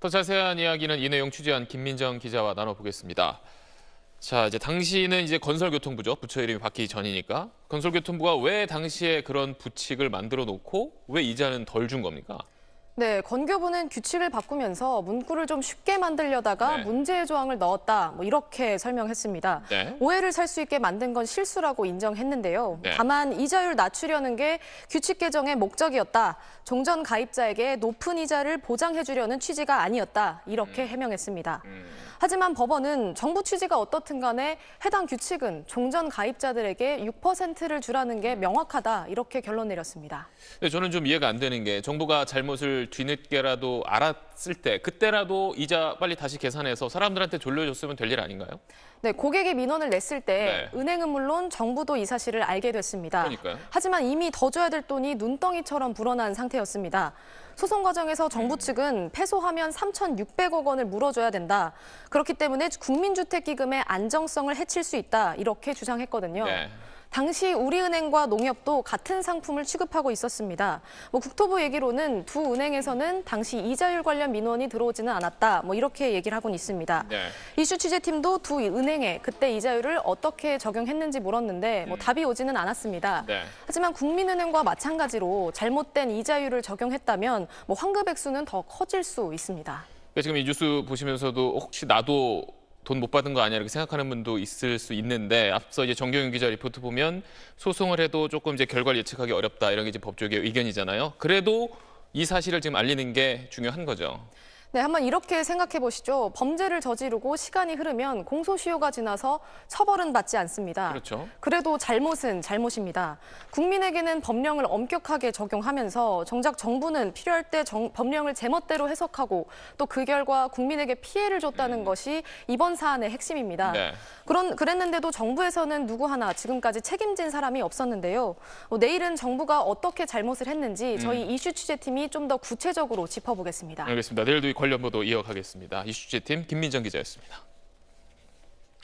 더 자세한 이야기는 이 내용 취재한 김민정 기자와 나눠보겠습니다. 자, 이제 당시는 이제 건설교통부죠. 부처 이름이 바뀌기 전이니까. 건설교통부가 왜 당시에 그런 부칙을 만들어 놓고 왜 이자는 덜 준 겁니까? 네, 건교부는 규칙을 바꾸면서 문구를 좀 쉽게 만들려다가 네. 문제의 조항을 넣었다. 뭐 이렇게 설명했습니다. 네. 오해를 살 수 있게 만든 건 실수라고 인정했는데요. 네. 다만 이자율 낮추려는 게 규칙 개정의 목적이었다. 종전 가입자에게 높은 이자를 보장해 주려는 취지가 아니었다. 이렇게 음. 해명했습니다. 음. 하지만 법원은 정부 취지가 어떻든 간에 해당 규칙은 종전 가입자들에게 6%를 주라는 게 음. 명확하다. 이렇게 결론 내렸습니다. 네, 저는 좀 이해가 안 되는 게 정부가 잘못을 거를 뒤늦게라도 알았을 때 그때라도 이자 빨리 다시 계산해서 사람들한테 돌려줬으면 될 일 아닌가요? 네, 고객이 민원을 냈을 때 네. 은행은 물론 정부도 이 사실을 알게 됐습니다. 그러니까요. 하지만 이미 더 줘야 될 돈이 눈덩이처럼 불어난 상태였습니다. 소송 과정에서 정부 음. 측은 패소하면 3,600억 원을 물어줘야 된다. 그렇기 때문에 국민주택기금의 안정성을 해칠 수 있다. 이렇게 주장했거든요. 네. 당시 우리은행과 농협도 같은 상품을 취급하고 있었습니다. 뭐 국토부 얘기로는 두 은행에서는 당시 이자율 관련 민원이 들어오지는 않았다. 뭐 이렇게 얘기를 하곤 있습니다. 네. 이슈 취재팀도 두 은행에 그때 이자율을 어떻게 적용했는지 물었는데 뭐 음. 답이 오지는 않았습니다. 네. 하지만 국민은행과 마찬가지로 잘못된 이자율을 적용했다면 뭐 환급 액수는 더 커질 수 있습니다. 네, 지금 이 뉴스 보시면서도 혹시 나도 돈못 받은 거 아니야 이렇게 생각하는 분도 있을 수 있는데 앞서 이제 정경윤 기자 리포트 보면 소송을 해도 조금 이제 결과를 예측하기 어렵다 이런 게 이제 법조계 의견이잖아요. 그래도 이 사실을 지금 알리는 게 중요한 거죠. 네, 한번 이렇게 생각해 보시죠. 범죄를 저지르고 시간이 흐르면 공소시효가 지나서 처벌은 받지 않습니다. 그렇죠. 그래도 잘못은 잘못입니다. 국민에게는 법령을 엄격하게 적용하면서 정작 정부는 필요할 때 정, 법령을 제멋대로 해석하고 또 그 결과 국민에게 피해를 줬다는 음. 것이 이번 사안의 핵심입니다. 네. 그런 그랬는데도 정부에서는 누구 하나 지금까지 책임진 사람이 없었는데요. 어, 내일은 정부가 어떻게 잘못을 했는지 저희 음. 이슈 취재팀이 좀 더 구체적으로 짚어보겠습니다. 알겠습니다. 내일도 관련 보도 이어가겠습니다. 이슈제팀 김민정 기자였습니다.